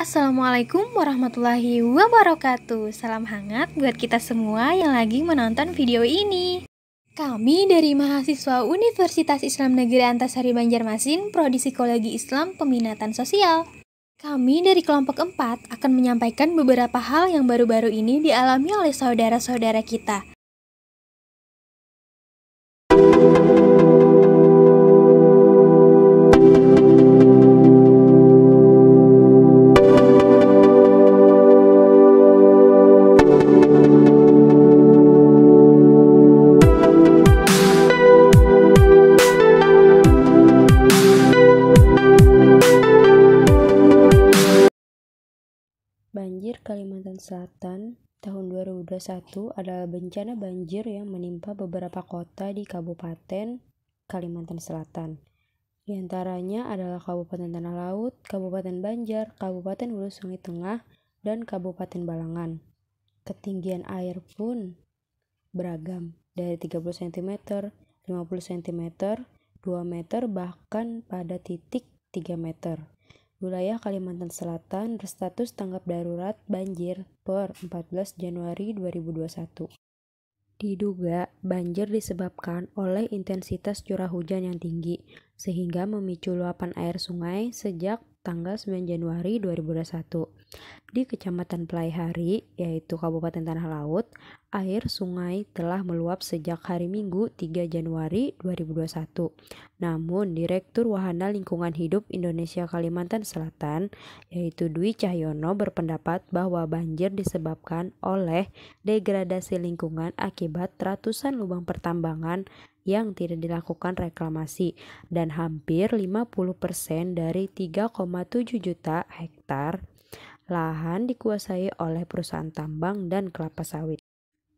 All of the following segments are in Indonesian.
Assalamualaikum warahmatullahi wabarakatuh Salam hangat buat kita semua yang lagi menonton video ini Kami dari mahasiswa Universitas Islam Negeri Antasari Banjarmasin Prodi Psikologi Islam Peminatan Sosial kami dari kelompok 4 akan menyampaikan beberapa hal yang baru-baru ini dialami oleh saudara-saudara kita Selatan tahun 2021 adalah bencana banjir yang menimpa beberapa kota di Kabupaten Kalimantan Selatan. Di antaranya adalah Kabupaten Tanah Laut, Kabupaten Banjar, Kabupaten Hulu Sungai Tengah, dan Kabupaten Balangan. Ketinggian air pun beragam, dari 30 cm, 50 cm, 2 meter, bahkan pada titik 3 meter wilayah Kalimantan Selatan berstatus tanggap darurat banjir per 14 Januari 2021. Diduga banjir disebabkan oleh intensitas curah hujan yang tinggi sehingga memicu luapan air sungai sejak tanggal 9 Januari 2021. Di Kecamatan Pelaihari, yaitu Kabupaten Tanah Laut, air sungai telah meluap sejak hari Minggu 3 Januari 2021. Namun, Direktur Wahana Lingkungan Hidup Indonesia Kalimantan Selatan, yaitu Dwi Cahyono berpendapat bahwa banjir disebabkan oleh degradasi lingkungan akibat ratusan lubang pertambangan yang tidak dilakukan reklamasi dan hampir 50% dari 3,7 juta hektar lahan dikuasai oleh perusahaan tambang dan kelapa sawit.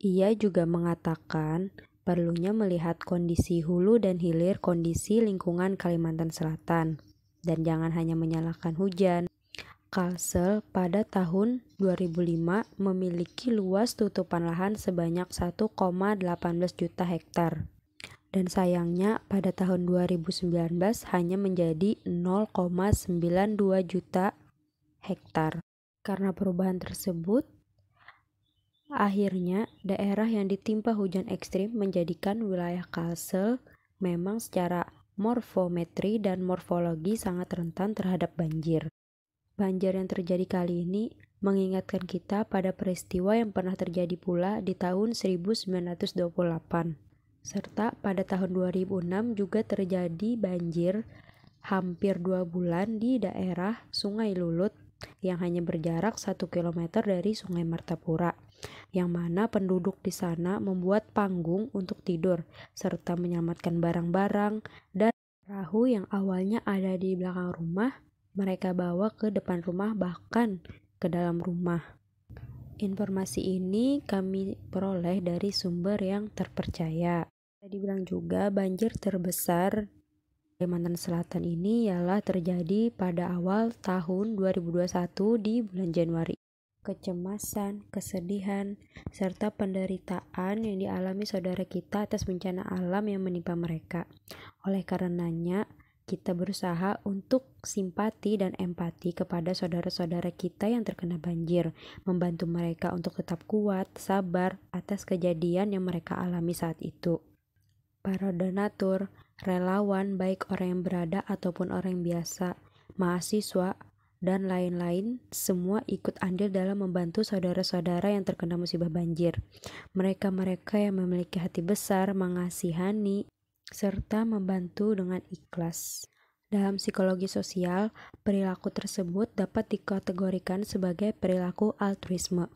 Ia juga mengatakan perlunya melihat kondisi hulu dan hilir kondisi lingkungan Kalimantan Selatan dan jangan hanya menyalahkan hujan. Kalsel pada tahun 2005 memiliki luas tutupan lahan sebanyak 1,18 juta hektar. Dan sayangnya pada tahun 2019 hanya menjadi 0,92 juta hektar. Karena perubahan tersebut, akhirnya daerah yang ditimpa hujan ekstrim menjadikan wilayah Kalsel memang secara morfometri dan morfologi sangat rentan terhadap banjir. Banjir yang terjadi kali ini mengingatkan kita pada peristiwa yang pernah terjadi pula di tahun 1928 serta pada tahun 2006 juga terjadi banjir hampir dua bulan di daerah Sungai Lulut yang hanya berjarak 1 km dari Sungai Martapura, yang mana penduduk di sana membuat panggung untuk tidur, serta menyelamatkan barang-barang dan perahu yang awalnya ada di belakang rumah, mereka bawa ke depan rumah bahkan ke dalam rumah. Informasi ini kami peroleh dari sumber yang terpercaya. Dibilang juga banjir terbesar Kalimantan Selatan ini ialah terjadi pada awal tahun 2021 di bulan Januari. Kecemasan, kesedihan, serta penderitaan yang dialami saudara kita atas bencana alam yang menimpa mereka. Oleh karenanya, kita berusaha untuk simpati dan empati kepada saudara-saudara kita yang terkena banjir, membantu mereka untuk tetap kuat, sabar atas kejadian yang mereka alami saat itu. Para donatur, relawan baik orang yang berada ataupun orang yang biasa, mahasiswa, dan lain-lain semua ikut andil dalam membantu saudara-saudara yang terkena musibah banjir. Mereka-mereka yang memiliki hati besar, mengasihani, serta membantu dengan ikhlas. Dalam psikologi sosial, perilaku tersebut dapat dikategorikan sebagai perilaku altruisme.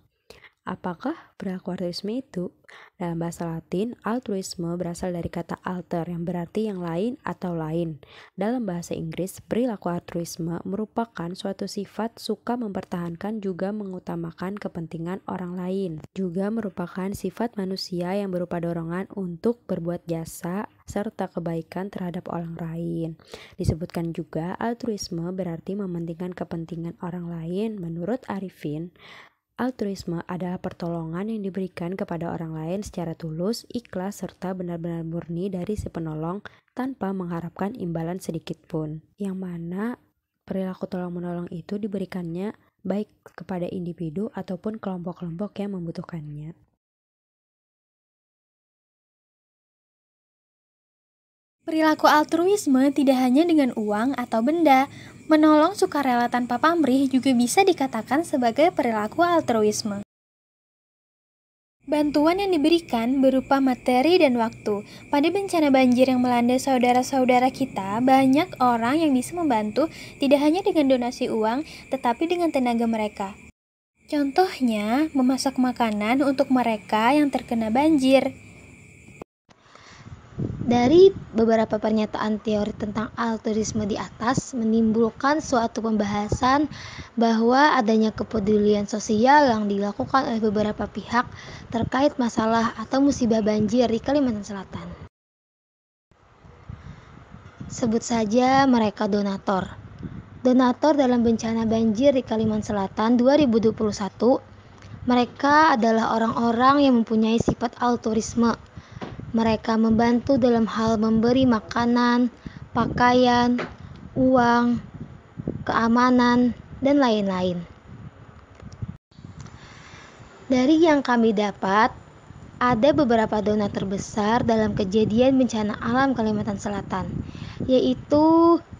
Apakah berakwarisme itu? Dalam bahasa Latin, altruisme berasal dari kata alter yang berarti yang lain atau lain. Dalam bahasa Inggris, perilaku altruisme merupakan suatu sifat suka mempertahankan juga mengutamakan kepentingan orang lain. Juga merupakan sifat manusia yang berupa dorongan untuk berbuat jasa serta kebaikan terhadap orang lain. Disebutkan juga altruisme berarti mementingkan kepentingan orang lain menurut Arifin Altruisme adalah pertolongan yang diberikan kepada orang lain secara tulus, ikhlas, serta benar-benar murni dari si penolong tanpa mengharapkan imbalan sedikit pun. Yang mana perilaku tolong-menolong itu diberikannya baik kepada individu ataupun kelompok-kelompok yang membutuhkannya. Perilaku altruisme tidak hanya dengan uang atau benda, Menolong sukarela tanpa pamrih juga bisa dikatakan sebagai perilaku altruisme. Bantuan yang diberikan berupa materi dan waktu. Pada bencana banjir yang melanda saudara-saudara kita, banyak orang yang bisa membantu tidak hanya dengan donasi uang, tetapi dengan tenaga mereka. Contohnya, memasak makanan untuk mereka yang terkena banjir. Dari beberapa pernyataan teori tentang altruisme di atas menimbulkan suatu pembahasan bahwa adanya kepedulian sosial yang dilakukan oleh beberapa pihak terkait masalah atau musibah banjir di Kalimantan Selatan. Sebut saja mereka donator. Donator dalam bencana banjir di Kalimantan Selatan 2021, mereka adalah orang-orang yang mempunyai sifat altruisme mereka membantu dalam hal memberi makanan, pakaian, uang, keamanan, dan lain-lain. Dari yang kami dapat, ada beberapa donat terbesar dalam kejadian bencana alam Kalimantan Selatan, yaitu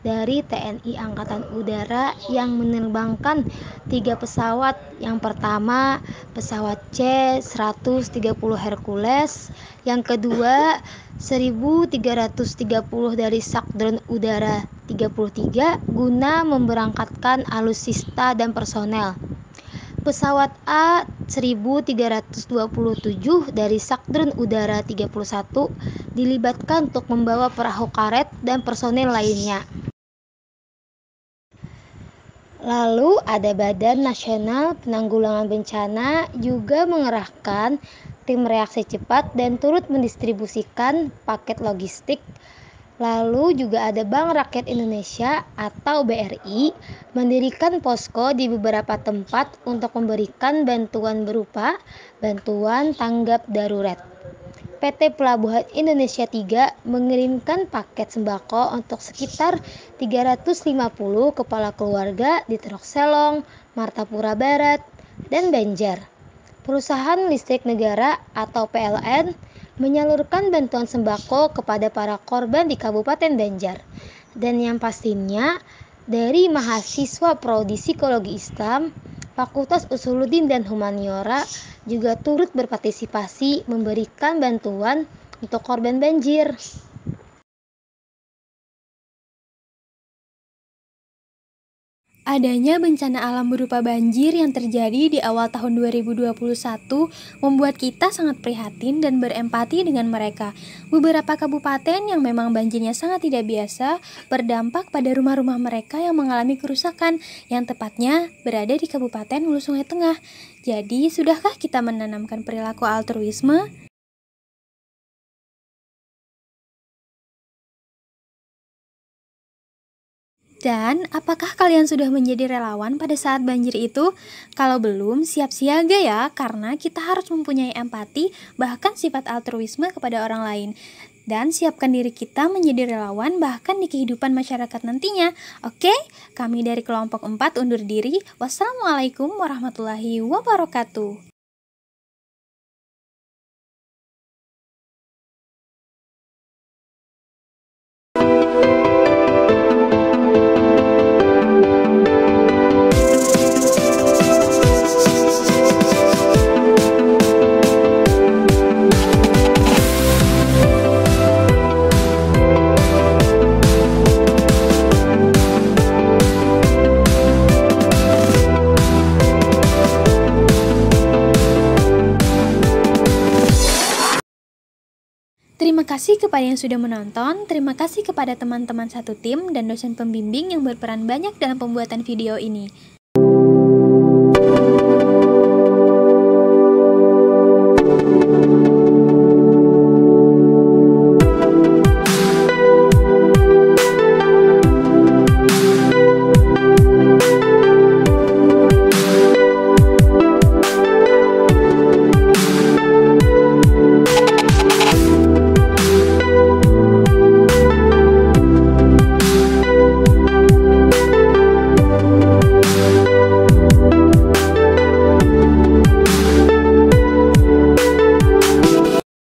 dari TNI Angkatan Udara yang menerbangkan tiga pesawat. Yang pertama, pesawat C-130 Hercules, yang kedua 1330 dari Sakdron Udara 33 guna memberangkatkan Alusista dan personel pesawat A1327 dari Sakdron Udara 31 dilibatkan untuk membawa perahu karet dan personel lainnya. Lalu ada Badan Nasional Penanggulangan Bencana juga mengerahkan tim reaksi cepat dan turut mendistribusikan paket logistik. Lalu juga ada Bank Rakyat Indonesia atau BRI mendirikan posko di beberapa tempat untuk memberikan bantuan berupa bantuan tanggap darurat. PT Pelabuhan Indonesia 3 mengirimkan paket sembako untuk sekitar 350 kepala keluarga di Terok Selong, Martapura Barat, dan Banjar. Perusahaan Listrik Negara atau PLN menyalurkan bantuan sembako kepada para korban di Kabupaten Banjar. Dan yang pastinya dari mahasiswa prodi psikologi Islam Fakultas Usuluddin dan Humaniora juga turut berpartisipasi memberikan bantuan untuk korban banjir. Adanya bencana alam berupa banjir yang terjadi di awal tahun 2021 membuat kita sangat prihatin dan berempati dengan mereka. Beberapa kabupaten yang memang banjirnya sangat tidak biasa berdampak pada rumah-rumah mereka yang mengalami kerusakan yang tepatnya berada di Kabupaten Hulu Sungai Tengah. Jadi, sudahkah kita menanamkan perilaku altruisme? Dan apakah kalian sudah menjadi relawan pada saat banjir itu? Kalau belum, siap siaga ya, karena kita harus mempunyai empati, bahkan sifat altruisme kepada orang lain. Dan siapkan diri kita menjadi relawan bahkan di kehidupan masyarakat nantinya. Oke, kami dari kelompok 4 undur diri. Wassalamualaikum warahmatullahi wabarakatuh. kasih kepada yang sudah menonton, terima kasih kepada teman-teman satu tim dan dosen pembimbing yang berperan banyak dalam pembuatan video ini.